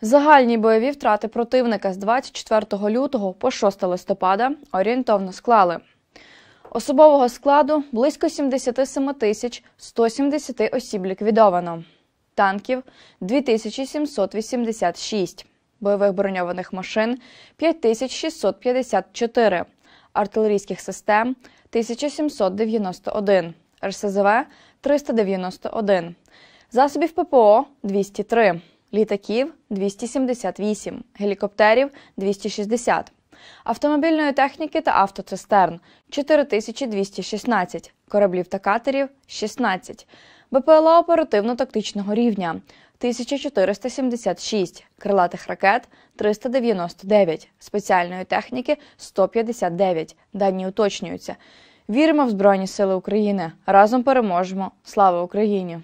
Загальні бойові втрати противника з 24 лютого по 6 листопада орієнтовно склали. Особового складу близько 77 тисяч 170 осіб ліквідовано, танків 2786, бойових броньованих машин 5654, артилерійських систем 1791, РСЗВ 391, засобів ППО 203 літаків 278, гелікоптерів 260, автомобільної техніки та автоцистерн 4216, кораблів та катерів 16, БПЛА оперативно-тактичного рівня 1476, крилатих ракет 399, спеціальної техніки 159. Дані уточнюються. Віримо в Збройні Сили України. Разом переможемо. Слава Україні!